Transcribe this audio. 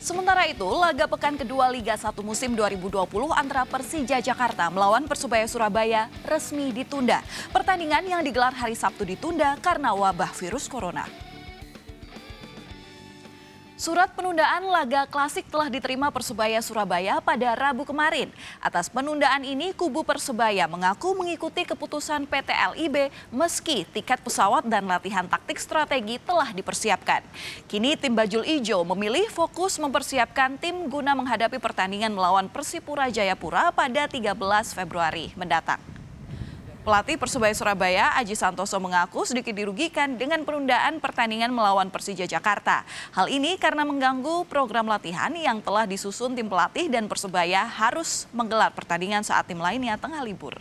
Sementara itu, laga pekan kedua Liga 1 musim 2020 antara Persija Jakarta melawan Persebaya Surabaya resmi ditunda. Pertandingan yang digelar hari Sabtu ditunda karena wabah virus corona. Surat penundaan laga klasik telah diterima Persebaya Surabaya pada Rabu kemarin. Atas penundaan ini, kubu Persebaya mengaku mengikuti keputusan PT LIB meski tiket pesawat dan latihan taktik strategi telah dipersiapkan. Kini tim Bajul Ijo memilih fokus mempersiapkan tim guna menghadapi pertandingan melawan Persipura Jayapura pada 13 Februari mendatang. Pelatih Persebaya Surabaya, Aji Santoso mengaku sedikit dirugikan dengan penundaan pertandingan melawan Persija Jakarta. Hal ini karena mengganggu program latihan yang telah disusun tim pelatih dan Persebaya harus menggelar pertandingan saat tim lainnya tengah libur.